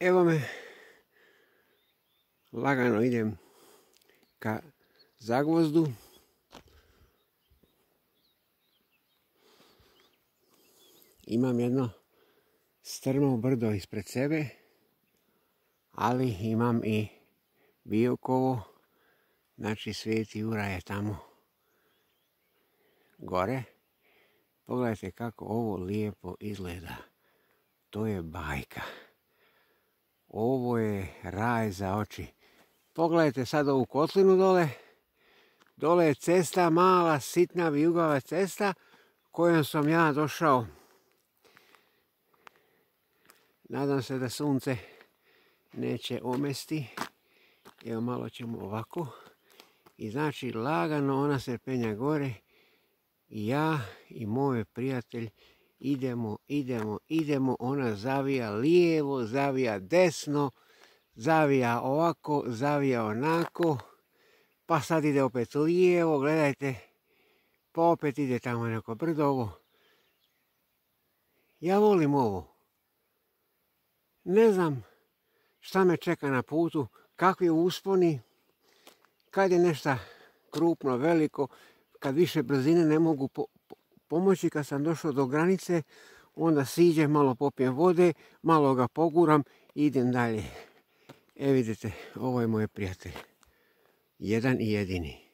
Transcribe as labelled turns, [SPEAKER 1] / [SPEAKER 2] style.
[SPEAKER 1] Evo me, lagano idem ka zagvozdu. Imam jedno strmo brdo ispred sebe, ali imam i biokovo, znači svijeti Jura je tamo gore. Pogledajte kako ovo lijepo izgleda. To je bajka. Ovo je raj za oči. Pogledajte sad ovu kotlinu dole. Dole je cesta, mala, sitna, vijugava cesta kojom sam ja došao. Nadam se da sunce neće omesti. Evo malo ćemo ovako. I znači lagano ona se penja gore. I ja i moj prijatelj idemo, idemo, idemo, ona zavija lijevo, zavija desno, zavija ovako, zavija onako, pa sad ide opet lijevo, gledajte, pa opet ide tamo neko brdovo. Ja volim ovo. Ne znam šta me čeka na putu, kakvi usponi, kad je nešto krupno, veliko, kad više brzine ne mogu pomoći. Kad sam došao do granice, onda siđem, malo popijem vode, malo ga poguram i idem dalje. E vidite, ovo je moj prijatelj. Jedan i jedini.